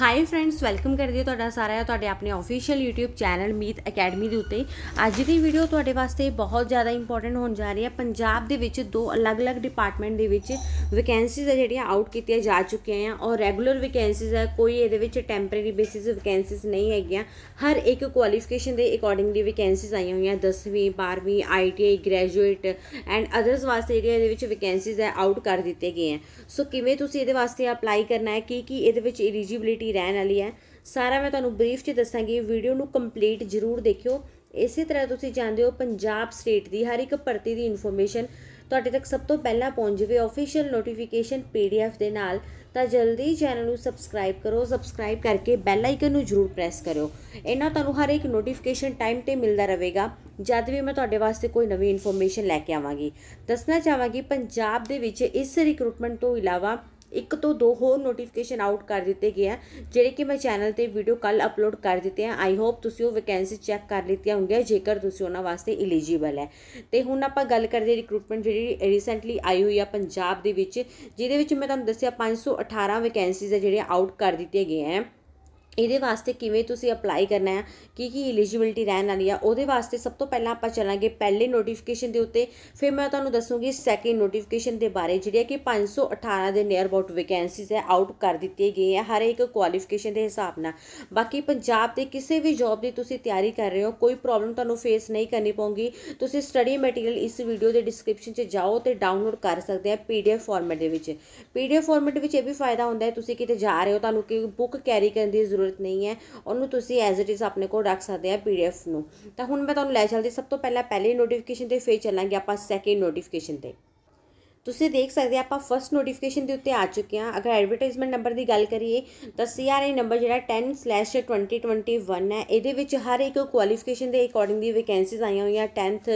high friends welcome ਕਰਦੀ ਹਾਂ ਤੁਹਾਡਾ ਸਾਰਿਆਂ ਤੁਹਾਡੇ ਆਪਣੇ official YouTube channel Meet academy ਦੇ ਉੱਤੇ ਅੱਜ ਦੀ ਵੀਡੀਓ ਤੁਹਾਡੇ ਵਾਸਤੇ ਬਹੁਤ ਜ਼ਿਆਦਾ ਇੰਪੋਰਟੈਂਟ ਹੋਣ ਜਾ ਰਹੀ ਹੈ ਪੰਜਾਬ ਦੇ ਵਿੱਚ ਦੋ ਅਲੱਗ-ਅਲੱਗ ਡਿਪਾਰਟਮੈਂਟ ਦੇ ਵਿੱਚ ਵੈਕੈਂਸੀਜ਼ ਆ ਜਿਹੜੀਆਂ ਆਊਟ ਕੀਤੀਆਂ ਜਾ ਚੁੱਕੀਆਂ ਆ ਔਰ ਰੈਗੂਲਰ ਵੈਕੈਂਸੀਜ਼ ਆ ਕੋਈ ਇਹਦੇ ਵਿੱਚ ਟੈਂਪਰੇਰੀ ਬੇਸਿਸ ਵੈਕੈਂਸੀਜ਼ ਨਹੀਂ ਹੈਗੀਆਂ ਹਰ ਇੱਕ ਕੁਆਲੀਫਿਕੇਸ਼ਨ ਦੇ ਅਕੋਰਡਿੰਗਲੀ ਵੈਕੈਂਸੀਜ਼ ਆਈਆਂ ਹੋਈਆਂ 10ਵੀਂ 12ਵੀਂ ਆਈਟੀਆਈ ਗ੍ਰੈਜੂਏਟ ਐਂਡ ਅਦਰਸ ਵਾਸਤੇ ਜਿਹੜੀਆਂ ਇਹਦੇ ਵਿੱਚ ਵੈਕੈਂਸੀਜ਼ ਆ ਆਊਟ ਕਰ ਦਿੱਤੇ ਗਏ ਆ ਸੋ ਕਿਵੇਂ ਤੁਸੀਂ ਇਹਦੇ ਵਾਸਤੇ ਅਪਲਾਈ ਕਰਨਾ ਹੈ ਕੀ ਕੀ ਇਹਦੇ ਵਿੱਚ ਐਲੀਜੀਬਿਲਿਟੀ ਜਿਹੜੀ ਰਹਿਣ ਵਾਲੀ ਹੈ ਸਾਰਾ ਮੈਂ ਤੁਹਾਨੂੰ ਬਰੀਫ 'ਚ ਦੱਸਾਂਗੀ ਵੀਡੀਓ ਨੂੰ ਕੰਪਲੀਟ ਜ਼ਰੂਰ ਦੇਖਿਓ ਇਸੇ ਤਰ੍ਹਾਂ ਤੁਸੀਂ ਜਾਣਦੇ ਹੋ ਪੰਜਾਬ ਸਟੇਟ ਦੀ ਹਰ ਇੱਕ ਭਰਤੀ ਦੀ ਇਨਫੋਰਮੇਸ਼ਨ ਤੁਹਾਡੇ ਤੱਕ ਸਭ ਤੋਂ ਪਹਿਲਾਂ ਪਹੁੰਚ ਜਾਵੇ ਅਫੀਸ਼ੀਅਲ ਨੋਟੀਫਿਕੇਸ਼ਨ ਪੀਡੀਐਫ ਦੇ ਨਾਲ ਤਾਂ ਜਲਦੀ ਚੈਨਲ ਨੂੰ ਸਬਸਕ੍ਰਾਈਬ ਕਰੋ ਸਬਸਕ੍ਰਾਈਬ ਕਰਕੇ ਬੈਲ ਆਈਕਨ ਨੂੰ ਜ਼ਰੂਰ ਪ੍ਰੈਸ ਕਰਿਓ ਇਹਨਾਂ ਤੁਹਾਨੂੰ ਹਰ ਇੱਕ ਨੋਟੀਫਿਕੇਸ਼ਨ ਟਾਈਮ ਤੇ ਮਿਲਦਾ ਰਹੇਗਾ ਜਦ ਵੀ ਮੈਂ ਤੁਹਾਡੇ ਵਾਸਤੇ ਕੋਈ ਨਵੀਂ ਇਨਫੋਰਮੇਸ਼ਨ ਲੈ ਕੇ ਆਵਾਂਗੀ ਦੱਸਣਾ ਚਾਹਾਂਗੀ ਪੰਜਾਬ ਦੇ ਵਿੱਚ ਇਸ ਰਿਕਰੂਟਮੈਂਟ ਤੋਂ ਇਲਾਵਾ ਇੱਕ ਤੋਂ ਦੋ ਹੋਰ ਨੋਟੀਫਿਕੇਸ਼ਨ ਆਊਟ ਕਰ ਦਿੱਤੇ ਗਏ ਆ ਜਿਹੜੇ ਕਿ ਮੈਂ ਚੈਨਲ ਤੇ ਵੀਡੀਓ ਕੱਲ ਅਪਲੋਡ ਕਰ ਦਿੱਤੇ ਆ ਆਈ ਹੋਪ ਤੁਸੀਂ ਉਹ ਵੈਕੈਂਸੀ ਚੈੱਕ ਕਰ ਲਿੱਤੀਆਂ ਹੋਣਗੀਆਂ ਜੇਕਰ ਤੁਸੀਂ ਉਹਨਾਂ ਵਾਸਤੇ ਐਲੀਜੀਬਲ ਹੈ ਤੇ ਹੁਣ ਆਪਾਂ ਗੱਲ ਕਰਦੇ ਰਿਕਰੂਟਮੈਂਟ ਜਿਹੜੀ ਰੀਸੈਂਟਲੀ ਆਈ ਹੋਈ ਆ ਪੰਜਾਬ ਦੇ ਵਿੱਚ ਜਿਹਦੇ ਵਿੱਚ ਮੈਂ ਤੁਹਾਨੂੰ ਦੱਸਿਆ 518 ਵੈਕੈਂਸੀਜ਼ ਆ ਜਿਹੜੀਆਂ ਆਊਟ ਕਰ ਦਿੱਤੀਆਂ ਗਈਆਂ ਆ ਇਹਦੇ ਵਾਸਤੇ ਕਿਵੇਂ ਤੁਸੀਂ ਅਪਲਾਈ ਕਰਨਾ ਹੈ ਕੀ ਕੀ ਐਲੀਜੀਬਿਲਟੀ ਰਹਿਣ ਵਾਲੀ ਆ ਉਹਦੇ ਵਾਸਤੇ ਸਭ ਤੋਂ ਪਹਿਲਾਂ ਆਪਾਂ ਚੱਲਾਂਗੇ ਪਹਿਲੇ ਨੋਟੀਫਿਕੇਸ਼ਨ ਦੇ ਉੱਤੇ ਫਿਰ ਮੈਂ ਤੁਹਾਨੂੰ ਦੱਸੂਗੀ ਸੈਕਿੰਡ ਨੋਟੀਫਿਕੇਸ਼ਨ ਦੇ ਬਾਰੇ ਜਿਹੜੀ ਹੈ ਕਿ 518 ਦੇ ਨੀਅਰ ਅਬਾਊਟ ਵੈਕੈਂਸੀਜ਼ ਹੈ ਆਊਟ ਕਰ ਦਿੱਤੀ ਗਈ ਹੈ ਹਰ ਇੱਕ ਕੁਆਲੀਫਿਕੇਸ਼ਨ ਦੇ ਹਿਸਾਬ ਨਾਲ ਬਾਕੀ ਪੰਜਾਬ ਦੇ ਕਿਸੇ ਵੀ ਜੌਬ ਦੀ ਤੁਸੀਂ ਤਿਆਰੀ ਕਰ ਰਹੇ ਹੋ ਕੋਈ ਪ੍ਰੋਬਲਮ ਤੁਹਾਨੂੰ ਫੇਸ ਨਹੀਂ ਕਰਨੀ ਪਊਗੀ ਤੁਸੀਂ ਸਟੱਡੀ ਮਟੀਰੀਅਲ ਇਸ ਵੀਡੀਓ ਦੇ ਡਿਸਕ੍ਰਿਪਸ਼ਨ 'ਚ ਜਾਓ ਤੇ ਡਾਊਨਲੋਡ ਕਰ ਸਕਦੇ ਆ ਪੀਡੀਐਫ ਫਾਰਮੈਟ ਦੇ ਵਿੱਚ ਪੀਡੀਐਫ ਫਾਰਮੈਟ ਵਿੱਚ ਇਹ ਵੀ ਫਾਇਦਾ ਹੁੰਦਾ ਹੈ ਤੁਸੀਂ ਕਿਤੇ ਜਾ ਰਹੇ ਹੋ ਤੁਹਾਨੂੰ ਕਿ ਬੁੱਕ ਕੈਰੀ ਕਰਨ ਦੀ ਜ਼ਰੂਰਤ ਜ਼ਰੂਰਤ ਨਹੀਂ ਹੈ ਉਹਨੂੰ ਤੁਸੀਂ ਐਜ਼ ਇਟ ਇਜ਼ ਆਪਣੇ ਕੋਲ ਰੱਖ ਸਕਦੇ ਆ ਪੀਡੀਐਫ ਨੂੰ ਤਾਂ ਹੁਣ ਮੈਂ ਤੁਹਾਨੂੰ ਲੈ ਚੱਲਦੀ ਸਭ ਤੋਂ ਪਹਿਲਾਂ ਪਹਿਲੀ ਨੋਟੀਫਿਕੇਸ਼ਨ ਤੇ ਫੇਰ ਚੱਲਾਂਗੇ ਆਪਾਂ ਸੈਕਿੰਡ ਨੋਟੀਫਿਕੇਸ਼ਨ ਤੇ ਤੁਸੀਂ ਦੇਖ ਸਕਦੇ ਆ ਆਪਾਂ ਫਰਸਟ ਨੋਟੀਫਿਕੇਸ਼ਨ ਦੇ ਉੱਤੇ ਆ ਚੁੱਕੇ ਆ ਅਗਰ ਐਡਵਰਟਾਈਜ਼ਮੈਂਟ ਨੰਬਰ ਦੀ ਗੱਲ ਕਰੀਏ ਤਾਂ ਸੀਆਰਆਈ ਨੰਬਰ ਜਿਹੜਾ 10/2021 ਹੈ ਇਹਦੇ ਵਿੱਚ ਹਰ ਇੱਕ ਕੁਆਲੀਫਿਕੇਸ਼ਨ ਦੇ ਅਕੋਰਡਿੰਗ ਦੀ ਵੈਕੈਂਸੀਜ਼ ਆਈਆਂ ਹੋਈਆਂ 10th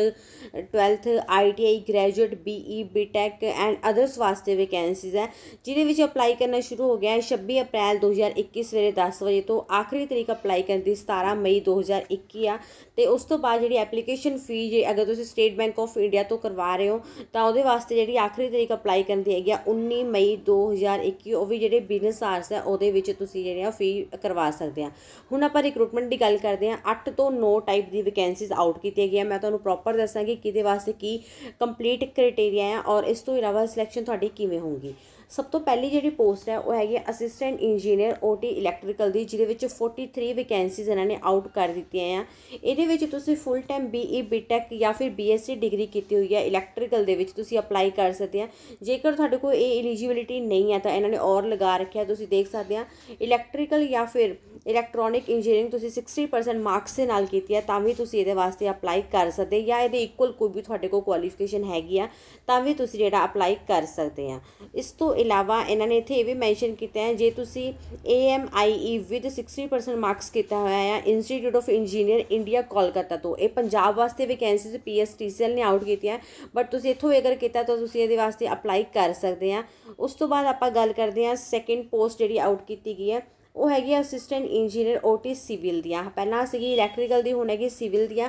12th ITI graduate BE B Tech and others ਵਾਸਤੇ ਵੈਕੈਂਸੀਜ਼ ਹੈ ਜਿਹਦੇ ਵਿੱਚ ਅਪਲਾਈ ਕਰਨਾ ਸ਼ੁਰੂ ਹੋ ਗਿਆ ਹੈ 26 ਅਪ੍ਰੈਲ 2021 ਸਵੇਰੇ 10 ਵਜੇ ਤੋਂ ਆਖਰੀ ਤਰੀਕ ਅਪਲਾਈ ਕਰਨ ਦੀ 17 ਮਈ 2021 ਆ ਤੇ ਉਸ ਤੋਂ ਬਾਅਦ ਜਿਹੜੀ ਐਪਲੀਕੇਸ਼ਨ ਫੀ ਜੇ ਅਗਰ ਤੁਸੀਂ ਸਟੇਟ ਬੈਂਕ ਆਫ ਇੰਡੀਆ ਤੋਂ ਕਰਵਾ ਰਹੇ ਹੋ ਤਾਂ ਉਹਦੇ ਵਾਸਤੇ ਜਿਹੜੀ ਆਖਰੀ ਤਰੀਕ ਅਪਲਾਈ ਕਰਨ ਦੀ ਹੈਗੀ ਆ 19 ਮਈ 2021 ਉਹ ਵੀ ਜਿਹੜੇ ਬਿਜ਼ਨਸ ਆਰਸ ਆ ਉਹਦੇ ਵਿੱਚ ਤੁਸੀਂ ਜਿਹੜੇ ਆ ਫੀ ਕਰਵਾ ਸਕਦੇ ਆ ਹੁਣ ਆਪਾਂ ਰਿਕਰੂਟਮੈਂਟ ਦੀ ਗੱਲ ਕਰਦੇ ਆ 8 ਤੋਂ 9 ਟਾਈਪ ਦੀ ਵੈਕੈਂਸੀਜ਼ ਆਊਟ ਕੀਤੀਆਂ ਗਈਆਂ ਮੈਂ ਤੁਹਾਨੂੰ ਪ੍ਰੋਪਰ ਦੱਸਾਂਗੀ ਕਿਹਦੇ ਵਾਸਤੇ ਕੀ ਕੰਪਲੀਟ ਕ੍ਰਾਈਟੇਰੀਆ ਆ ਔਰ ਇਸ ਤੋਂ ਇਲਾਵਾ ਸਿਲੈਕਸ਼ਨ ਤੁਹਾਡੀ ਕਿਵੇਂ ਹੋਊਗੀ ਸਭ ਤੋਂ ਪਹਿਲੀ ਜਿਹੜੀ ਪੋਸਟ ਹੈ ਉਹ ਹੈਗੀ ਅਸਿਸਟੈਂਟ ਇੰਜੀਨੀਅਰ ਓਟੀ ਇਲੈਕਟ੍ਰੀਕਲ ਦੀ ਜਿਹਦੇ ਵਿੱਚ 43 ਵੈਕੈਂਸੀਜ਼ ਇਹਨਾਂ ਨੇ ਆਊਟ ਕਰ ਦਿੱਤੀਆਂ ਆ ਇਹਦੇ ਵਿੱਚ ਤੁਸੀਂ ਫੁੱਲ ਟਾਈਮ ਬੀਈ ਬੀਟੈਕ ਜਾਂ ਫਿਰ ਬੀਐਸਸੀ ਡਿਗਰੀ ਕੀਤੀ ਹੋਈ ਹੈ ਇਲੈਕਟ੍ਰੀਕਲ ਦੇ ਵਿੱਚ ਤੁਸੀਂ ਅਪਲਾਈ ਕਰ ਸਕਦੇ ਆ ਜੇਕਰ ਤੁਹਾਡੇ ਕੋਲ ਇਹ ਐਲੀਜੀਬਿਲਟੀ ਨਹੀਂ ਹੈ ਤਾਂ ਇਹਨਾਂ ਨੇ ਔਰ ਲਗਾ ਰੱਖਿਆ ਤੁਸੀਂ ਦੇਖ ਸਕਦੇ ਆ ਇਲੈਕਟ੍ਰੀਕਲ ਜਾਂ ਫਿਰ ਇਲੈਕਟ੍ਰੋਨਿਕ ਇੰਜੀਨੀਅਰਿੰਗ ਤੁਸੀਂ 60% ਮਾਰਕਸ ਦੇ ਨਾਲ ਕੀਤੀ ਹੈ ਤਾਂ ਵੀ ਤੁਸੀਂ ਇਹਦੇ ਵਾਸਤੇ ਅਪਲਾਈ ਕਰ ਸਕਦੇ ਜਾਂ ਇਹਦੇ ਇਕੁਅਲ ਕੋਈ ਵੀ ਤੁਹਾਡੇ ਕੋਲ ਕੁਆਲੀਫਿਕੇਸ਼ਨ ਹੈਗੀ ਆ ਤਾਂ ਵੀ ਤੁਸੀਂ ਜਿਹੜਾ ਅਪਲਾਈ ਕਰ ਸਕਦੇ ਆ ਇਸ ਤੋਂ ਤੋਂ ਇਲਾਵਾ ਇਹਨਾਂ ਨੇ ਇੱਥੇ ਇਹ ਵੀ ਮੈਂਸ਼ਨ ਕੀਤਾ ਹੈ ਜੇ ਤੁਸੀਂ AMIE ਵਿਦ 60% ਮਾਰਕਸ ਕੀਤਾ ਹੋਇਆ ਹੈ institute of engineer India Kolkata ਤੋਂ ਇਹ ਪੰਜਾਬ ਵਾਸਤੇ ਵੈਕੈਂਸੀਜ਼ ਪੀਐਸਟੀਸੀਐਲ ਨੇ ਆਊਟ ਕੀਤੀਆਂ ਬਟ ਤੁਸੀਂ ਇੱਥੋਂ ਵੀ ਅਗਰ ਕੀਤਾ ਤਾਂ ਤੁਸੀਂ ਇਹਦੇ ਵਾਸਤੇ ਅਪਲਾਈ ਕਰ ਸਕਦੇ ਆ ਉਸ ਤੋਂ ਬਾਅਦ ਆਪਾਂ ਗੱਲ ਕਰਦੇ ਆ ਸੈਕਿੰਡ ਪੋਸਟ ਜਿਹੜੀ ਆਊਟ ਕੀਤੀ ਗਈ ਹੈ ਉਹ ਹੈਗੀ ਅਸਿਸਟੈਂਟ ਇੰਜੀਨੀਅਰ ਓਟੀ ਸਿਵਲ ਦੀਆਂ ਪਹਿਲਾਂ ਸੀਗੀ ਇਲੈਕਟ੍ਰੀਕਲ ਦੀ ਹੁਣ ਹੈਗੀ ਸਿਵਲ ਦੀਆਂ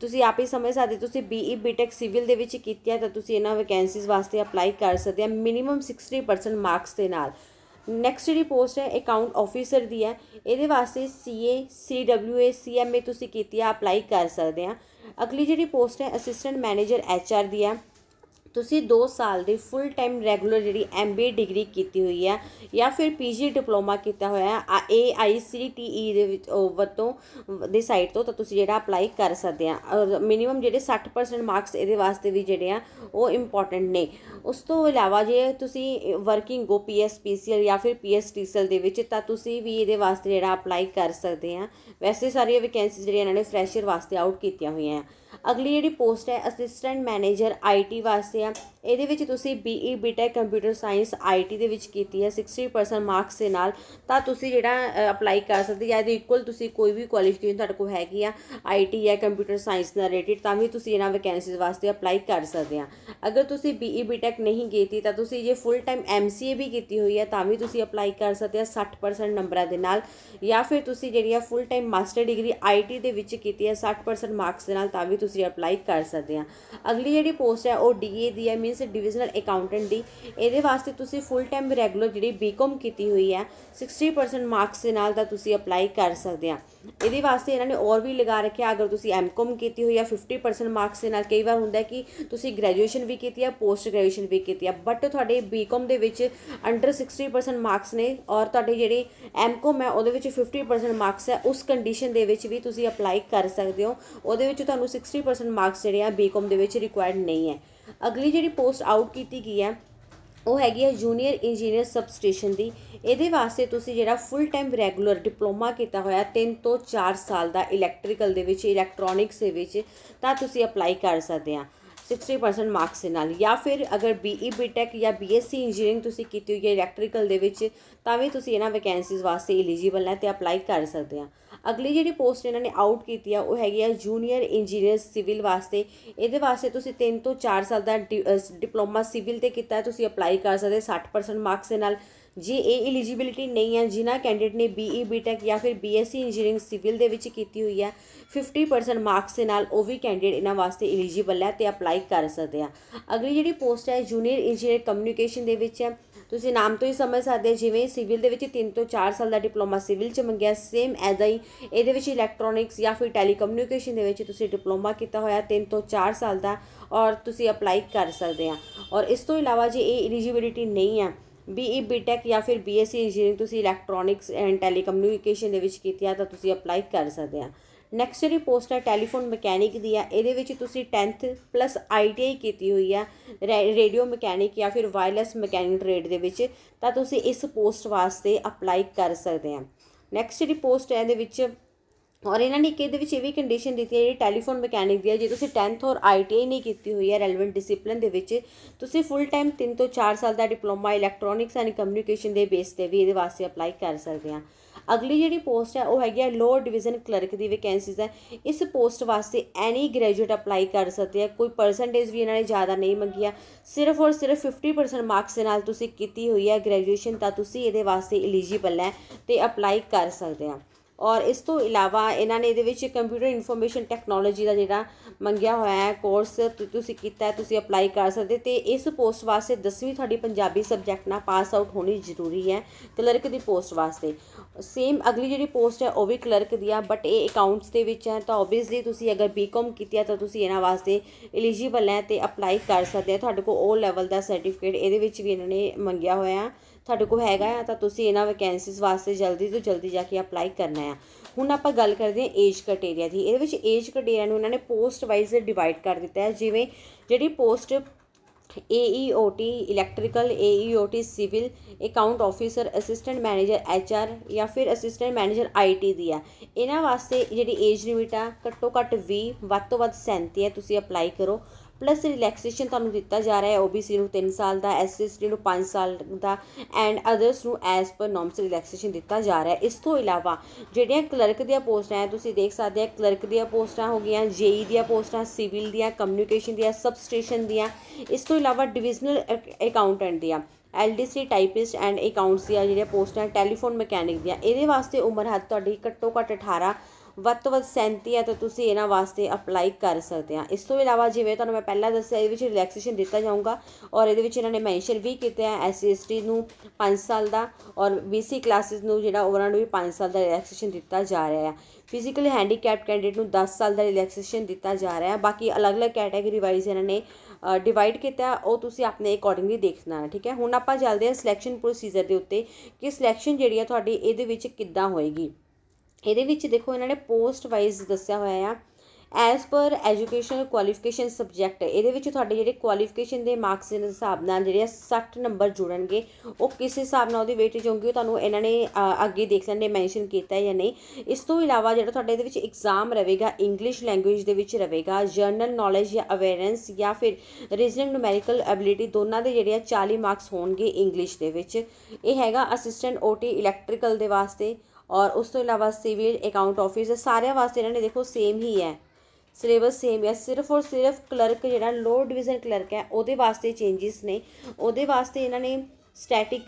ਤੁਸੀਂ ਆਪ ਹੀ ਸਮਝ ਸਕਦੇ ਤੁਸੀਂ ਬੀਈ ਬੀਟੈਕ ਸਿਵਲ ਦੇ ਵਿੱਚ ਕੀਤੀ ਹੈ ਤਾਂ ਤੁਸੀਂ ਇਹਨਾਂ ਵੈਕੈਂਸੀਜ਼ ਵਾਸਤੇ ਅਪਲਾਈ ਕਰ ਸਕਦੇ ਆ ਮਿਨੀਮਮ 60% ਮਾਰਕਸ ਦੇ ਨਾਲ ਨੈਕਸਟ ਜਿਹੜੀ ਪੋਸਟ ਹੈ ਅਕਾਊਂਟ ਆਫੀਸਰ ਦੀ ਹੈ ਇਹਦੇ ਵਾਸਤੇ ਸੀਏ ਸੀਡਬਲਯੂਏ ਸੀਐਮਏ ਤੁਸੀਂ ਕੀਤੀ ਆ ਅਪਲਾਈ ਕਰ ਸਕਦੇ ਆ ਅਗਲੀ ਜਿਹੜੀ ਪੋਸਟ ਹੈ ਅਸਿਸਟੈਂਟ ਮੈਨੇਜਰ ਐਚਆਰ ਦੀ ਹੈ ਤੁਸੀਂ 2 ਸਾਲ ਦੀ ਫੁੱਲ ਟਾਈਮ ਰੈਗੂਲਰ ਜਿਹੜੀ ਐਮਬੀਏ ਡਿਗਰੀ ਕੀਤੀ ਹੋਈ ਹੈ ਜਾਂ ਫਿਰ ਪੀਜੀ ਡਿਪਲੋਮਾ ਕੀਤਾ ਹੋਇਆ ਹੈ ਏਆਈਸੀਟੀਈ e ਦੇ ਵਿੱਚ ਵਰਤੋਂ ਦੇ ਸਾਈਟ ਤੋਂ ਤਾਂ ਤੁਸੀਂ ਜਿਹੜਾ ਅਪਲਾਈ ਕਰ ਸਕਦੇ ਆ ਔਰ ਮਿਨੀਮਮ ਜਿਹੜੇ 60% ਮਾਰਕਸ ਇਹਦੇ ਵਾਸਤੇ ਵੀ ਜਿਹੜੇ ਆ ਉਹ ਇੰਪੋਰਟੈਂਟ ਨੇ ਉਸ ਤੋਂ ਇਲਾਵਾ ਜੇ ਤੁਸੀਂ ਵਰਕਿੰਗ ਹੋ ਪੀਐਸਪੀਸੀਐਲ ਜਾਂ ਫਿਰ ਪੀਐਸਟੀਸੀਐਲ ਦੇ ਵਿੱਚ ਤਾਂ ਤੁਸੀਂ ਵੀ ਇਹਦੇ ਵਾਸਤੇ ਜਿਹੜਾ ਅਪਲਾਈ ਕਰ ਸਕਦੇ ਆ ਵੈਸੇ ਸਾਰੀਆਂ ਵੈਕੈਂਸੀ ਜਿਹੜੀਆਂ ਇਹਨਾਂ ਨੇ ਫਰੈਸ਼ਰ ਵਾਸਤੇ ਆਊਟ ਕੀਤੀਆਂ ਹੋਈਆਂ ਆ ਅਗਲੀ ਜਿਹੜੀ ਪੋਸਟ ਹੈ ਅਸਿਸਟੈਂਟ ਮੈਨੇਜਰ ਆਈਟੀ ਵਾਸਤੇ ਆ ਇਹਦੇ ਵਿੱਚ ਤੁਸੀਂ BE BTech computer science IT ਦੇ ਵਿੱਚ ਕੀਤੀ ਹੈ 60% ਮਾਰਕਸ ਦੇ ਨਾਲ ਤਾਂ ਤੁਸੀਂ ਜਿਹੜਾ ਅਪਲਾਈ ਕਰ ਸਕਦੇ ਜਾਂ ਇਹਦੇ ਇਕੁਅਲ ਤੁਸੀਂ ਕੋਈ ਵੀ ਕੁਆਲੀਫਿਕੇਸ਼ਨ ਤੁਹਾਡੇ ਕੋਲ ਹੈਗੀ ਆ ਆਈਟੀ ਹੈ ਕੰਪਿਊਟਰ ਸਾਇੰਸ ਨਾਲ ਰਿਲੇਟਡ ਤਾਂ ਵੀ ਤੁਸੀਂ ਇਹਨਾਂ ਵੈਕੈਂਸੀਜ਼ ਵਾਸਤੇ ਅਪਲਾਈ ਕਰ ਸਕਦੇ ਆ ਅਗਰ ਤੁਸੀਂ ਬੀਈ ਬੀਟੈਕ e, ਨਹੀਂ ਕੀਤੀ ਤਾਂ ਤੁਸੀਂ ਜੇ ਫੁੱਲ ਟਾਈਮ ਐਮਸੀਏ ਵੀ ਕੀਤੀ ਹੋਈ ਹੈ ਤਾਂ ਵੀ ਤੁਸੀਂ ਅਪਲਾਈ ਕਰ ਸਕਦੇ ਆ 60% ਨੰਬਰਾਂ ਦੇ ਨਾਲ ਜਾਂ ਫਿਰ ਤੁਸੀਂ ਜਿਹੜੀ ਆ full time master degree IT ਦੇ ਵਿੱਚ ਕੀਤੀ ਹੈ 60% ਮਾਰਕਸ ਦੇ ਨਾਲ ਤਾਂ ਵੀ ਤੁਸੀਂ ਤੁਸੀਂ ਅਪਲਾਈ ਕਰ ਸਕਦੇ ਆ ਅਗਲੀ ਜਿਹੜੀ ਪੋਸਟ ਹੈ ਉਹ ਡੀਏ ਦੀ ਹੈ ਮੀਨਸ ਡਿਵੀਜ਼ਨਲ ਅਕਾਊਂਟੈਂਟ ਦੀ ਇਹਦੇ ਵਾਸਤੇ ਤੁਸੀਂ ਫੁੱਲ ਟਾਈਮ ਰੈਗੂਲਰ ਜਿਹੜੀ ਬੀਕਾਮ ਕੀਤੀ ਹੋਈ ਹੈ 60% ਮਾਰਕਸ ਦੇ ਨਾਲ ਦਾ ਤੁਸੀਂ ਅਪਲਾਈ ਕਰ ਸਕਦੇ ਆ ਇਹਦੇ ਵਾਸਤੇ ਇਹਨਾਂ ਨੇ ਔਰ ਵੀ ਲਗਾ ਰੱਖਿਆ ਅਗਰ ਤੁਸੀਂ ਐਮਕਮ ਕੀਤੀ ਹੋਈ ਹੈ 50% ਮਾਰਕਸ ਦੇ ਨਾਲ ਕਈ ਵਾਰ ਹੁੰਦਾ ਕਿ ਤੁਸੀਂ ਗ੍ਰੈਜੂਏਸ਼ਨ ਵੀ ਕੀਤੀ ਹੈ ਪੋਸਟ ਗ੍ਰੈਜੂਏਸ਼ਨ ਵੀ ਕੀਤੀ ਹੈ ਬਟ ਤੁਹਾਡੇ ਬੀਕਾਮ ਦੇ ਵਿੱਚ ਅੰਡਰ 60% ਮਾਰਕਸ ਨੇ ਔਰ ਤੁਹਾਡੇ ਜਿਹੜੇ ਐਮਕਮ ਹੈ ਉਹਦੇ ਵਿੱਚ 50% ਮਾਰਕਸ ਹੈ ਉਸ ਕੰਡੀਸ਼ਨ ਦੇ ਵਿੱਚ ਵੀ ਤੁਸੀਂ ਅਪਲਾਈ ਕਰ ਸਕਦੇ ਹੋ ਉਹਦੇ ਵਿੱਚ ਤੁਹਾਨੂੰ 60% ਮਾਰਕਸ ਜਿਹੜੇ ਆ ਬੀਕਮ ਦੇ ਵਿੱਚ ਰਿਕੁਆਇਰਡ ਨਹੀਂ ਹੈ ਅਗਲੀ ਜਿਹੜੀ ਪੋਸਟ ਆਊਟ ਕੀਤੀ ਗਈ ਹੈ ਉਹ ਹੈਗੀ ਹੈ ਜੂਨੀਅਰ ਇੰਜੀਨੀਅਰ ਸਬਸਟੇਸ਼ਨ ਦੀ ਇਹਦੇ ਵਾਸਤੇ ਤੁਸੀਂ ਜਿਹੜਾ ਫੁੱਲ ਟਾਈਮ ਰੈਗੂਲਰ ਡਿਪਲੋਮਾ ਕੀਤਾ ਹੋਇਆ 3 ਤੋਂ 4 ਸਾਲ ਦਾ ਇਲੈਕਟ੍ਰੀਕਲ ਦੇ ਵਿੱਚ ਇਲੈਕਟ੍ਰੋਨਿਕਸ ਦੇ ਵਿੱਚ ਤਾਂ ਤੁਸੀਂ ਅਪਲਾਈ ਕਰ ਸਕਦੇ ਆ 60% ਪਰਸੈਂਟ ਮਾਰਕਸ ਦੇ ਨਾਲ ਜਾਂ ਫਿਰ ਅਗਰ BE BTech ਜਾਂ BSc ਇੰਜੀਨੀਅਰਿੰਗ ਤੁਸੀਂ ਕੀਤੀ ਹੋਈ ਹੈ ਇਲੈਕਟ੍ਰੀਕਲ ਦੇ ਵਿੱਚ ਤਾਂ ਵੀ ਤੁਸੀਂ ਇਹਨਾਂ ਵੈਕੈਂਸੀਜ਼ ਵਾਸਤੇ ਐਲੀਜੀਬਲ ਹੈ ਤੇ ਅਪਲਾਈ ਕਰ ਸਕਦੇ ਆ ਅਗਲੀ ਜਿਹੜੀ ਪੋਸਟ ਇਹਨਾਂ ਨੇ ਆਊਟ ਕੀਤੀ ਆ ਉਹ ਹੈਗੀ ਆ ਜੂਨੀਅਰ ਇੰਜੀਨੀਅਰ ਸਿਵਲ ਵਾਸਤੇ ਇਹਦੇ ਵਾਸਤੇ ਤੁਸੀਂ 3 ਤੋਂ 4 ਸਾਲ ਦਾ ਡਿਪਲੋਮਾ ਸਿਵਲ ਤੇ ਕੀਤਾ ਤੁਸੀਂ ਅਪਲਾਈ ਕਰ ਸਕਦੇ 60% ਮਾਰਕਸ ਦੇ ਨਾਲ ਜੇ ਇਹ ਐਲੀਜੀਬਿਲਟੀ ਨਹੀਂ ਹੈ ਜਿਨ੍ਹਾਂ ਕੈਂਡੀਡੇਟ ਨੇ ਬੀਈ ਬੀਟੈਕ e, ਜਾਂ ਫਿਰ ਬੀਐਸਸੀ ਇੰਜੀਨੀਅਰਿੰਗ ਸਿਵਲ ਦੇ ਵਿੱਚ ਕੀਤੀ ਹੋਈ ਹੈ 50% ਮਾਰਕਸ ਦੇ ਨਾਲ ਉਹ ਵੀ ਕੈਂਡੀਡੇਟ ਇਹਨਾਂ ਵਾਸਤੇ ਐਲੀਜੀਬਲ ਹੈ ਤੇ ਅਪਲਾਈ ਕਰ ਸਕਦੇ ਆ ਅਗਲੀ ਜਿਹੜੀ ਪੋਸਟ ਹੈ ਜੂਨੀਅਰ ਇੰਜੀਨੀਅਰ ਕਮਿਊਨੀਕੇਸ਼ਨ ਦੇ ਵਿੱਚ ਹੈ ਤੁਸੀਂ ਨਾਮ ਤੋਂ ਹੀ ਸਮਝ ਸਕਦੇ ਜਿਵੇਂ ਸਿਵਲ ਦੇ ਵਿੱਚ 3 ਤੋਂ 4 ਸਾਲ ਦਾ ਡਿਪਲੋਮਾ ਸਿਵਲ ਚ ਮੰਗਿਆ ਸੇਮ ਐਜ਼ ਹੀ ਇਹਦੇ ਵਿੱਚ ਇਲੈਕਟ੍ਰੋਨਿਕਸ ਜਾਂ ਫਿਰ ਟੈਲੀਕਮਿਊਨੀਕੇਸ਼ਨ ਦੇ ਵਿੱਚ ਤੁਸੀਂ ਡਿਪਲੋਮਾ ਕੀਤਾ ਹੋਇਆ 3 ਤੋਂ 4 ਸਾਲ ਦਾ ਔਰ ਤੁਸੀਂ ਅਪਲਾਈ ਕਰ ਸਕਦੇ ਆ ਔਰ ਇਸ ਤੋਂ ਇਲਾਵਾ ਜੇ ਇਹ ਐਲੀਜੀਬਿਲਟੀ ਨਹੀਂ ਹੈ ਬੀਈ ਬੀਟੈਕ e, ਜਾਂ ਫਿਰ ਬੀਐਸਸੀ ਇੰਜੀਨੀਅਰਿੰਗ e ਤੁਸੀਂ ਇਲੈਕਟ੍ਰੋਨਿਕਸ ਐਂਡ ਟੈਲੀਕਮਿਊਨੀਕੇਸ਼ਨ ਦੇ ਵਿੱਚ ਕੀਤੀ ਆ ਤਾਂ ਤੁਸੀਂ ਅਪਲਾਈ ਕਰ ਸਕਦੇ ਆ ਨੈਕਸਟ ਜਿਹੜੀ ਪੋਸਟ ਹੈ ਟੈਲੀਫੋਨ ਮਕੈਨਿਕ ਦੀ ਆ ਇਹਦੇ ਵਿੱਚ ਤੁਸੀਂ 10th ਪਲੱਸ ਆਈਟੀਆਈ ਕੀਤੀ ਹੋਈ ਆ ਰੇਡੀਓ ਮਕੈਨਿਕ ਜਾਂ ਫਿਰ ਵਾਇਰਲੈਸ ਮਕੈਨਿਕ ਟ੍ਰੇਡ ਦੇ ਵਿੱਚ ਤਾਂ ਤੁਸੀਂ ਇਸ ਪੋਸਟ ਵਾਸਤੇ ਅਪਲਾਈ ਕਰ ਸਕਦੇ ਆ ਨੈਕਸਟ ਜਿਹੜੀ ਪੋਸਟ ਹੈ ਇਹਦੇ ਵਿੱਚ ਔਰ ਇਹਨਾਂ ਨੇ ਕਿਹਦੇ ਵਿੱਚ ਇਹ ਵੀ ਕੰਡੀਸ਼ਨ ਦਿੱਤੀ ਹੈ ਜਿਹੜੀ ਟੈਲੀਫੋਨ ਮਕੈਨਿਕ ਦੀ ਹੈ ਜੇ ਤੁਸੀਂ 10th ਔਰ ਆਈਟੀਆਈ ਨਹੀਂ ਕੀਤੀ ਹੋਈ ਹੈ ਰੈਲੇਵੈਂਟ ਡਿਸਪਲਿਨ ਦੇ ਵਿੱਚ ਤੁਸੀਂ ਫੁੱਲ ਟਾਈਮ 3 ਤੋਂ 4 ਸਾਲ ਦਾ ਡਿਪਲੋਮਾ ਇਲੈਕਟ੍ਰੋਨਿਕਸ ਐਂਡ ਕਮਿਊਨੀਕੇਸ਼ਨ ਦੇ ਬੇਸ ਤੇ ਵੀ ਇਹਦੇ ਵਾਸਤੇ ਅਪਲਾਈ ਕਰ ਸਕਦੇ ਆ ਅਗਲੀ ਜਿਹੜੀ ਪੋਸਟ ਹੈ ਉਹ ਹੈਗੀ ਹੈ ਲੋਅਰ ਡਿਵੀਜ਼ਨ ਕਲਰਕ ਦੀ ਵੈਕੈਂਸੀਜ਼ ਹੈ ਇਸ ਪੋਸਟ ਵਾਸਤੇ ਐਨੀ ਗ੍ਰੈਜੂਏਟ ਅਪਲਾਈ ਕਰ ਸਕਦੇ ਆ ਕੋਈ ਪਰਸੈਂਟੇਜ ਵੀ ਇਹਨਾਂ ਨੇ ਜ਼ਿਆਦਾ ਨਹੀਂ ਮੰਗੀ ਆ ਸਿਰਫ ਔਰ ਸਿਰਫ 50% ਮਾਰਕਸ ਦੇ ਨਾਲ ਤੁਸੀਂ ਕੀਤੀ ਹੋਈ ਹੈ ਗ੍ਰੈਜੂਏਸ਼ਨ ਤਾਂ ਤੁਸੀਂ ਇਹਦੇ ਵਾਸਤੇ ਐਲੀਜੀਬਲ ਹੈ ਤੇ ਅਪਲਾਈ ਕਰ ਸਕਦੇ ਆ ਔਰ ਇਸ ਤੋਂ ਇਲਾਵਾ ਇਹਨਾਂ ਨੇ ਇਹਦੇ ਵਿੱਚ ਕੰਪਿਊਟਰ ਇਨਫੋਰਮੇਸ਼ਨ ਟੈਕਨੋਲੋਜੀ ਦਾ ਜਿਹੜਾ ਮੰਗਿਆ ਹੋਇਆ ਹੈ ਕੋਰਸ ਤੁਸੀਂ ਕੀਤਾ ਤੁਸੀਂ ਅਪਲਾਈ ਕਰ ਸਕਦੇ ਤੇ ਇਸ ਪੋਸਟ ਵਾਸਤੇ 10ਵੀਂ ਤੁਹਾਡੀ ਪੰਜਾਬੀ ਸਬਜੈਕਟ ਨਾਲ ਪਾਸ ਆਊਟ ਹੋਣੀ ਜ਼ਰੂਰੀ ਹੈ ਕਲਰਕ ਦੀ ਪੋਸਟ ਵਾਸਤੇ ਸੇਮ ਅਗਲੀ ਜਿਹੜੀ ਪੋਸਟ ਹੈ ਉਹ ਵੀ ਕਲਰਕ ਦੀ ਆ ਬਟ ਇਹ ਅਕਾਊਂਟਸ ਦੇ ਵਿੱਚ ਹੈ ਤਾਂ ਆਬਵੀਅਸਲੀ ਤੁਸੀਂ ਅਗਰ ਬੀਕਮ ਕੀਤੀ ਹੈ ਤਾਂ ਤੁਸੀਂ ਇਹਨਾਂ ਵਾਸਤੇ ਐਲੀਜੀਬਲ ਹੈ ਤੇ ਅਪਲਾਈ ਕਰ ਸਕਦੇ ਆ ਤੁਹਾਡੇ ਕੋਲ ਉਹ ਲੈਵਲ ਦਾ ਸਰਟੀਫਿਕੇਟ ਇਹਦੇ ਵਿੱਚ ਵੀ ਇਹਨਾਂ ਨੇ ਮੰਗਿਆ ਹੋਇਆ ਹੈ ਤੁਹਾਡੇ ਕੋਲ ਹੈਗਾ ਆ ਤਾਂ ਤੁਸੀਂ ਇਹਨਾਂ ਵੈਕੈਂਸੀਜ਼ ਵਾਸਤੇ ਜਲਦੀ ਤੋਂ ਜਲਦੀ ਜਾ ਕੇ ਅਪਲਾਈ ਕਰਨਾ ਆ ਹੁਣ ਆਪਾਂ ਗੱਲ ਕਰਦੇ ਹਾਂ ਏਜ ਕ੍ਰਾਈਟੇਰੀਆ ਦੀ ਇਹਦੇ ਵਿੱਚ ਏਜ ਕ੍ਰਾਈਟੇਰੀਆ ਨੂੰ ਇਹਨਾਂ ਨੇ ਪੋਸਟ ਵਾਈਜ਼ ਡਿਵਾਈਡ ਕਰ ਦਿੱਤਾ ਹੈ ਜਿਵੇਂ ਜਿਹੜੀ post AEOT electrical AEOT civil account officer assistant manager HR ਜਾਂ ਫਿਰ ਅਸਿਸਟੈਂਟ ਮੈਨੇਜਰ IT ਦੀ ਆ ਇਹਨਾਂ ਵਾਸਤੇ ਜਿਹੜੀ ਏਜ ਲਿਮਿਟ ਆ ਘੱਟੋ ਘੱਟ 20 ਵੱਧ ਤੋਂ ਵੱਧ 37 ਹੈ ਤੁਸੀਂ ਅਪਲਾਈ ਕਰੋ ਪਲੱਸ ਰਿਲੈਕਸੇਸ਼ਨ ਤੁਹਾਨੂੰ ਦਿੱਤਾ ਜਾ ਰਿਹਾ ਹੈ ਓਬੀਸੀ ਨੂੰ 3 ਸਾਲ ਦਾ ਐਸਸੀ ਨੂੰ 5 ਸਾਲ ਦਾ ਐਂਡ ਅਦਰਸ ਨੂੰ ਐਸ ਪਰ ਨੋਰਮਸ ਰਿਲੈਕਸੇਸ਼ਨ ਦਿੱਤਾ ਜਾ ਰਿਹਾ ਹੈ ਇਸ ਤੋਂ ਇਲਾਵਾ ਜਿਹੜੀਆਂ ਕਲਰਕ ਦੀਆਂ ਪੋਸਟਾਂ ਹੈ ਤੁਸੀਂ ਦੇਖ ਸਕਦੇ ਆ ਕਲਰਕ ਦੀਆਂ ਪੋਸਟਾਂ ਹੋ ਗਈਆਂ ਜੇਈ e ਦੀਆਂ ਪੋਸਟਾਂ ਸਿਵਲ ਦੀਆਂ ਕਮਿਊਨੀਕੇਸ਼ਨ ਦੀਆਂ ਸਬਸਟੇਸ਼ਨ ਦੀਆਂ ਇਸ ਤੋਂ ਇਲਾਵਾ ਡਿਵੀਜ਼ਨਲ ਅਕਾਊਂਟੈਂਟ ਦੀਆਂ ਐਲਡੀਸੀ ਟਾਈਪਿਸਟ ਐਂਡ ਅਕਾਊਂਟਸ ਦੀਆਂ ਜਿਹੜੀਆਂ ਪੋਸਟਾਂ ਟੈਲੀਫੋਨ ਮਕੈਨਿਕ ਦੀਆਂ ਇਹਦੇ ਵਾਸਤੇ ਉਮਰ ਹੱਦ ਤੁਹਾਡੀ ਘੱਟੋ ਘੱਟ 18 ਵੱਧ ਤੋਂ ਵੱਧ 37 ਹੈ ਤਾਂ ਤੁਸੀਂ ਇਹਨਾਂ ਵਾਸਤੇ ਅਪਲਾਈ ਕਰ ਸਕਦੇ ਆ ਇਸ ਤੋਂ ਇਲਾਵਾ ਜਿਵੇਂ ਤੁਹਾਨੂੰ ਮੈਂ ਪਹਿਲਾਂ ਦੱਸਿਆ ਇਹਦੇ ਵਿੱਚ ਰਿਲੈਕਸੇਸ਼ਨ ਦਿੱਤਾ ਜਾਊਗਾ ਔਰ ਇਹਦੇ ਵਿੱਚ ਇਹਨਾਂ ਨੇ ਮੈਂਸ਼ਨ ਵੀ ਕੀਤਾ ਹੈ ਐਸਸੀ e ਨੂੰ 5 ਸਾਲ ਦਾ ਔਰ ਬੀਸੀ ਕਲਾਸਿਸ ਨੂੰ ਜਿਹੜਾ ਉਹਨਾਂ ਨੂੰ ਵੀ 5 ਸਾਲ ਦਾ ਰਿਲੈਕਸੇਸ਼ਨ ਦਿੱਤਾ ਜਾ ਰਿਹਾ ਹੈ ਫਿਜ਼ੀਕਲੀ ਹੈਂਡੀਕੈਪਟ ਕੈਂਡੀਡੇਟ ਨੂੰ 10 ਸਾਲ ਦਾ ਰਿਲੈਕਸੇਸ਼ਨ ਦਿੱਤਾ ਜਾ ਰਿਹਾ ਹੈ ਬਾਕੀ ਅਲੱਗ-ਅਲੱਗ ਕੈਟਾਗਰੀ ਵਾਈਜ਼ ਇਹਨਾਂ ਨੇ ਡਿਵਾਈਡ ਕੀਤਾ ਉਹ ਤੁਸੀਂ ਆਪਣੇ ਅਕੋਰਡਿੰਗਲੀ ਦੇਖਣਾ ਹੈ ਠੀਕ ਹੈ ਹੁਣ ਆਪਾਂ ਚੱਲਦੇ ਹਾਂ ਸਿਲੈਕਸ਼ਨ ਪ੍ਰੋਸੀਜਰ ਦੇ ਉੱਤੇ ਕਿ ਸਿਲੈਕਸ਼ਨ ਜਿਹੜੀ ਆ ਤੁਹਾਡੀ ਇਹਦੇ ਵਿੱਚ ਕਿੱਦਾਂ ਹੋਏਗੀ ਇਹਦੇ ਵਿੱਚ ਦੇਖੋ ਇਹਨਾਂ ਨੇ ਪੋਸਟ ਵਾਈਜ਼ ਦੱਸਿਆ ਹੋਇਆ ਆ as per educational qualification subject ਇਹਦੇ ਵਿੱਚ ਤੁਹਾਡੇ ਜਿਹੜੇ ਕੁਆਲੀਫਿਕੇਸ਼ਨ ਦੇ ਮਾਰਕਸ ਦੇ ਹਿਸਾਬ ਨਾਲ ਜਿਹੜੇ 60 ਨੰਬਰ ਜੁੜਨਗੇ ਉਹ ਕਿਸ ਹਿਸਾਬ ਨਾਲ ਉਹਦੀ ਵੇਟੇਜ ਹੋਊਗੀ ਤੁਹਾਨੂੰ ਇਹਨਾਂ ਨੇ ਅੱਗੇ ਦੇਖ ਲੈਣੇ ਮੈਂਸ਼ਨ ਕੀਤਾ ਜਾਂ ਨਹੀਂ ਇਸ ਤੋਂ ਇਲਾਵਾ ਜਿਹੜਾ ਤੁਹਾਡੇ ਇਹਦੇ ਵਿੱਚ ਐਗਜ਼ਾਮ ਰਹੇਗਾ ਇੰਗਲਿਸ਼ ਲੈਂਗੁਏਜ ਦੇ ਵਿੱਚ ਰਹੇਗਾ ਜਰਨਲ ਨੌਲੇਜ ਜਾਂ ਅਵੇਅਰੈਂਸ ਜਾਂ ਫਿਰ ਰੀਜ਼ਨਿੰਗ ਨੂਮੈਰੀਕਲ ਐਬਿਲਿਟੀ ਦੋਨਾਂ ਦੇ ਜਿਹੜੇ ਆ 40 ਮਾਰਕਸ ਹੋਣਗੇ ਇੰਗਲਿਸ਼ ਦੇ ਵਿੱਚ ਇਹ ਹੈਗਾ ਅਸਿਸਟੈਂਟ ਓਟੀ ਇਲੈਕਟ੍ਰੀਕਲ ਦੇ ਵਾਸਤੇ ਔਰ ਉਸ ਤੋਂ ਇਲਾਵਾ ਸਿਵਲ ਅਕਾਊਂਟ ਆਫਿਸ ਸਾਰਿਆਂ ਵਾਸਤੇ ਇਹਨਾਂ ਨੇ ਦੇਖੋ ਸੇਮ ਹੀ ਹੈ ਸਿਲੇਬਸ ਸੇਮ ਹੈ ਸਿਰਫ ਔਰ ਸਿਰਫ ਕਲਰਕ ਜਿਹੜਾ ਲੋਅ ਡਿਵੀਜ਼ਨ ਕਲਰਕ ਹੈ ਉਹਦੇ ਵਾਸਤੇ ਚੇਂਜਸ ਨੇ ਉਹਦੇ ਵਾਸਤੇ ਇਹਨਾਂ ਨੇ ਸਟੈਟਿਕ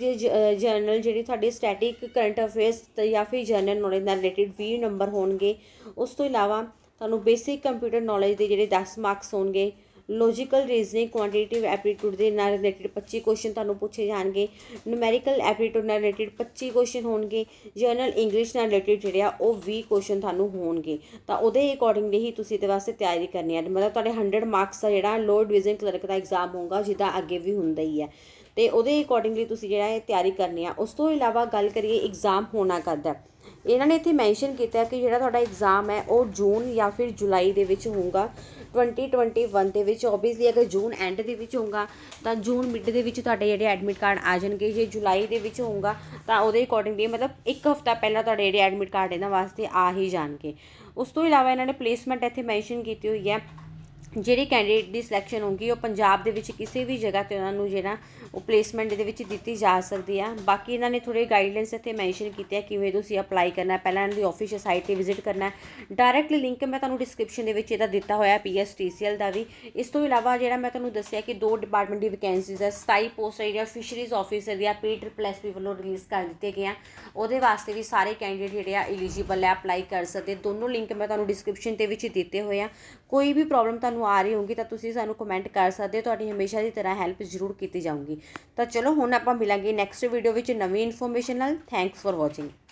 ਜਰਨਲ ਜਿਹੜੀ ਤੁਹਾਡੀ ਸਟੈਟਿਕ ਕਰੰਟ ਅਫੇਅਰਸ ਜਾਂ ਫਿਰ ਜਰਨਲ ਨਾਲ ਰਿਲੇਟਡ 20 ਨੰਬਰ ਹੋਣਗੇ ਉਸ ਤੋਂ ਇਲਾਵਾ ਤੁਹਾਨੂੰ ਬੇਸਿਕ ਕੰਪਿਊਟਰ ਨੌਲੇਜ ਦੇ ਜਿਹੜੇ 10 ਮਾਰਕਸ ਹੋਣਗੇ ਲੌਜੀਕਲ ਰੀਜ਼ਨਿੰਗ ਕੁਆਂਟੀਟੇਟਿਵ ਐਪਟੀਟਿਊਡ ਦੇ ਨਾਲ ਰਿਲੇਟਡ 25 ਕੁਐਸਚਨ ਤੁਹਾਨੂੰ ਪੁੱਛੇ ਜਾਣਗੇ ਨੂਮੈਰੀਕਲ ਐਪਟੀਟਿਊਡ ਨਾਲ ਰਿਲੇਟਡ 25 ਕੁਐਸਚਨ ਹੋਣਗੇ ਜਨਰਲ ਇੰਗਲਿਸ਼ ਨਾਲ ਰਿਲੇਟਡ ਜਿਹੜੇ ਆ ਉਹ 20 ਕੁਐਸਚਨ ਤੁਹਾਨੂੰ ਹੋਣਗੇ ਤਾਂ ਉਹਦੇ ਅਕੋਰਡਿੰਗਲੀ ਹੀ ਤੁਸੀਂ ਤੇ ਵਾਸਤੇ ਤਿਆਰੀ ਕਰਨੀ ਹੈ ਮਤਲਬ ਤੁਹਾਡੇ 100 ਮਾਰਕਸ ਦਾ ਜਿਹੜਾ ਲੋਅਰ ਡਿਵੀਜ਼ਨ ਕਲਰਕ ਦਾ ਐਗਜ਼ਾਮ ਹੋਊਗਾ ਜਿਹਦਾ ਅੱਗੇ ਵੀ ਹੁੰਦਾ ਹੀ ਹੈ ਤੇ ਉਹਦੇ ਅਕੋਰਡਿੰਗਲੀ ਤੁਸੀਂ ਜਿਹੜਾ ਇਹ ਤਿਆਰੀ ਕਰਨੀ ਆ ਉਸ ਤੋਂ ਇਲਾਵਾ ਗੱਲ ਕਰੀਏ ਐਗਜ਼ਾਮ ਹੋਣਾ ਕਰਦਾ ਇਹਨਾਂ ਨੇ ਇੱਥੇ ਮੈਂਸ਼ਨ ਕੀਤਾ ਕਿ ਜਿਹੜਾ ਤੁਹਾਡਾ ਐਗਜ਼ਾਮ ਹੈ ਉਹ ਜੂਨ ਜਾਂ ਫਿਰ ਜੁਲਾਈ ਦੇ ਵਿੱਚ ਹੋਊਗਾ 2021 ਦੇ ਵਿੱਚ ਆਬਵੀਅਸਲੀ ਅਗਰ ਜੂਨ ਐਂਡ ਦੇ ਵਿੱਚ ਹੋਊਗਾ ਤਾਂ ਜੂਨ ਮਿਡ ਦੇ ਵਿੱਚ ਤੁਹਾਡੇ ਜਿਹੜੇ ਐਡਮਿਟ ਕਾਰਡ ਆ ਜਾਣਗੇ ਜੇ ਜੁਲਾਈ ਦੇ ਵਿੱਚ ਹੋਊਗਾ ਤਾਂ ਉਹਦੇ ਅਕੋਰਡਿੰਗਲੀ ਮਤਲਬ ਇੱਕ ਹਫਤਾ ਪਹਿਲਾਂ ਤੁਹਾਡੇ ਜਿਹੜੇ ਐਡਮਿਟ ਕਾਰਡ ਇਹਨਾਂ ਵਾਸਤੇ ਆ ਹੀ ਜਾਣਗੇ ਉਸ ਤੋਂ ਇਲਾਵਾ ਇਹਨਾਂ ਨੇ ਪਲੇਸਮੈਂਟ ਇੱਥੇ ਮੈਂਸ਼ਨ ਕੀਤੀ ਹੋਈ ਹੈ ਜਿਹੜੇ ਕੈਂਡੀਡੇਟ ਦੀ ਸਿਲੈਕਸ਼ਨ ਹੋਊਗੀ ਉਹ ਪੰਜਾਬ ਦੇ ਵਿੱਚ ਕਿਸੇ ਵੀ ਜਗ੍ਹਾ ਤੇ ਉਹਨਾਂ ਨੂੰ ਜਿਹੜਾ ਉਹ ਪਲੇਸਮੈਂਟ ਦੇ ਵਿੱਚ ਦਿੱਤੀ ਜਾ ਸਕਦੀ ਆ ਬਾਕੀ ਇਹਨਾਂ ਨੇ ਥੋੜੇ ਗਾਈਡਲਾਈਨਸ ਇੱਥੇ ਮੈਂਸ਼ਨ ਕੀਤੇ ਆ ਕਿਵੇਂ ਤੁਸੀਂ ਅਪਲਾਈ ਕਰਨਾ ਪਹਿਲਾਂ ਇਹਨਾਂ ਦੀ ਆਫੀਸ਼ੀਅਲ ਸਾਈਟ ਤੇ ਵਿਜ਼ਿਟ ਕਰਨਾ ਡਾਇਰੈਕਟਲੀ ਲਿੰਕ ਮੈਂ ਤੁਹਾਨੂੰ ਡਿਸਕ੍ਰਿਪਸ਼ਨ ਦੇ ਵਿੱਚ ਇਹਦਾ ਦਿੱਤਾ ਹੋਇਆ ਪੀਐਸਟੀਸੀਐਲ ਦਾ ਵੀ ਇਸ ਤੋਂ ਇਲਾਵਾ ਜਿਹੜਾ ਮੈਂ ਤੁਹਾਨੂੰ ਦੱਸਿਆ ਕਿ ਦੋ ਡਿਪਾਰਟਮੈਂਟ ਦੀ ਵੈਕੈਂਸੀਜ਼ ਹੈ ਸਟਾਈ ਪੋਸਟ ਜਿਹੜੀਆਂ ਫਿਸ਼ਰੀਜ਼ ਆਫੀਸਰ ਦੀਆਂ ਪੀ ਟ੍ਰਿਪਲ ਐਸ ਪੀ ਵੱਲੋਂ ਰਿਲੀਜ਼ ਕਰ ਦਿੱਤੇ ਗਏ ਆ ਉਹਦੇ ਵਾਸਤੇ ਵੀ ਸਾਰੇ ਕੈਂਡੀਡੇਟ ਜਿਹੜੇ ਆ ਐਲੀਜੀਬਲ ਹੈ ਅਪਲਾਈ ਕਰ ਸਕਦੇ ਦੋਨੋਂ ਲਿੰਕ ਮੈਂ ਤੁਹਾਨੂੰ ਡਿਸਕ੍ਰਿਪਸ਼ਨ ਦੇ ਵਿੱਚ ਦਿੱਤੇ ਹੋਏ ਆ ਕੋਈ ਵੀ ਪ੍ਰੋਬਲਮ ਤੁਹਾਨੂੰ ਆ ਰਹੀ ਹੋਗੀ ਤਾਂ ਤੁਸੀਂ ਸਾਨੂੰ ਕਮੈਂਟ ਕਰ ਸਕਦੇ ਹੋ ਤੁਹਾਡੀ ਹਮੇਸ਼ਾ ਦੀ ਤਰ੍ਹਾਂ ਹੈਲਪ ਜ਼ਰੂਰ ਕੀਤੀ ਜਾਊਗੀ ਤਾਂ ਚਲੋ ਹੁਣ ਆਪਾਂ ਮਿਲਾਂਗੇ ਨੈਕਸਟ ਵੀਡੀਓ ਵਿੱਚ ਨਵੀਂ ਇਨਫੋਰਮੇਸ਼ਨ ਨਾਲ ਥੈਂਕਸ ਫॉर ਵਾਚਿੰਗ